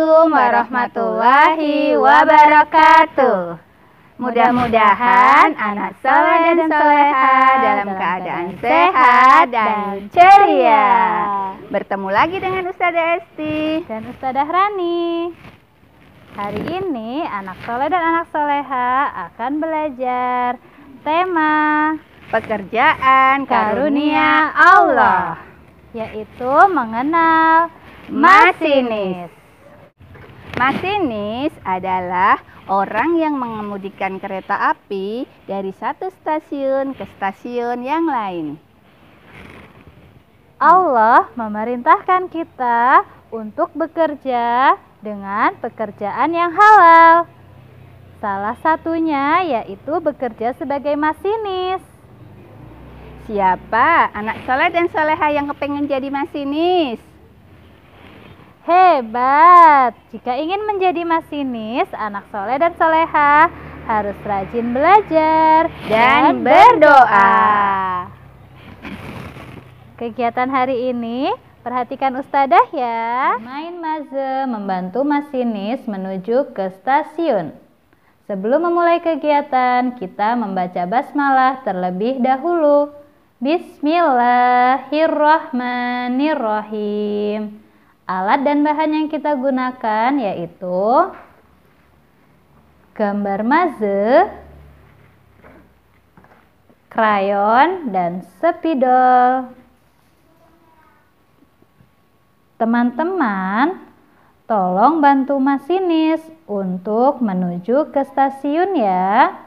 Assalamualaikum warahmatullahi wabarakatuh. Mudah-mudahan anak soleh dan soleha dalam keadaan sehat dan ceria. Bertemu lagi dengan Ustazah Esti dan Ustazah Rani. Hari ini anak soleh dan anak soleha akan belajar tema pekerjaan karunia Allah, yaitu mengenal masinis. Masinis adalah orang yang mengemudikan kereta api dari satu stasiun ke stasiun yang lain. Allah memerintahkan kita untuk bekerja dengan pekerjaan yang halal. Salah satunya yaitu bekerja sebagai masinis. Siapa anak soleh dan soleha yang kepengen jadi masinis? Hebat! Jika ingin menjadi masinis, anak soleh dan soleha harus rajin belajar dan, berdoa. Kegiatan hari ini, perhatikan ustadah ya. Main maze membantu masinis menuju ke stasiun. Sebelum memulai kegiatan, kita membaca basmalah terlebih dahulu. Bismillahirrahmanirrahim. Alat dan bahan yang kita gunakan yaitu gambar maze, krayon, dan spidol. Teman-teman, tolong bantu masinis untuk menuju ke stasiun ya.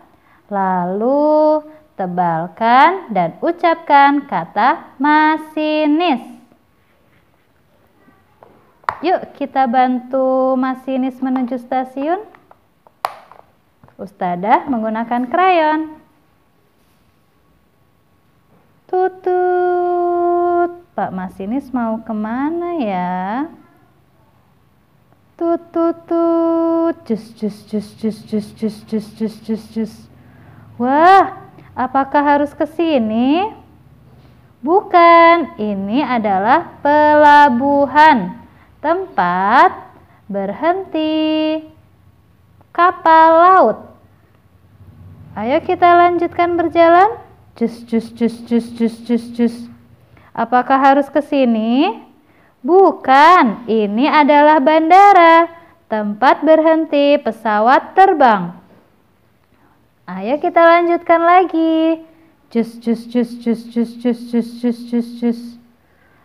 Lalu tebalkan dan ucapkan kata masinis. Yuk kita bantu masinis menuju stasiun. Ustadah menggunakan krayon. Tutut. Pak masinis mau kemana ya? Tutut, Jus, jus, jus, jus, jus, jus, jus, jus, jus, jus. Wah, apakah harus ke sini? Bukan, ini adalah pelabuhan tempat berhenti kapal laut. Ayo kita lanjutkan berjalan. Jus jus jus jus jus jus jus. Apakah harus ke sini? Bukan, ini adalah bandara, tempat berhenti pesawat terbang. Ayo kita lanjutkan lagi. Jus jus jus jus jus jus jus jus jus jus.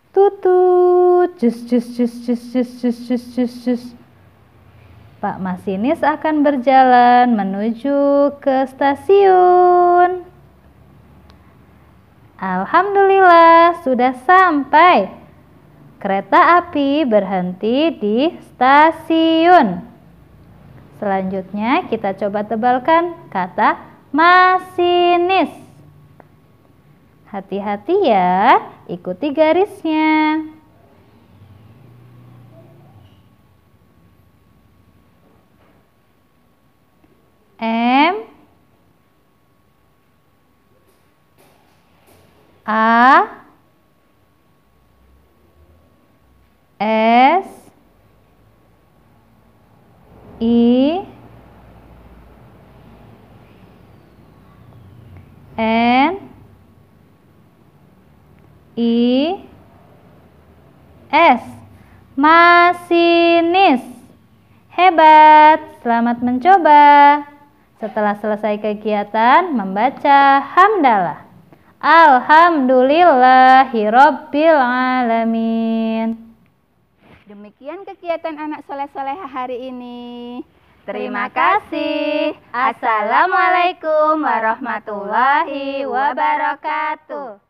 Tutut, jus jus jus jus jus jus jus jus jus. Pak masinis akan berjalan menuju ke stasiun. Alhamdulillah sudah sampai. Kereta api berhenti di stasiun. Selanjutnya kita coba tebalkan kata masinis. Hati-hati ya, ikuti garisnya. M A S I I S Masinis Hebat, selamat mencoba. Setelah selesai kegiatan, membaca hamdalah. Alhamdulillah, alamin. Demikian kegiatan anak soleh-soleha hari ini. Terima kasih. Assalamualaikum warahmatullahi wabarakatuh.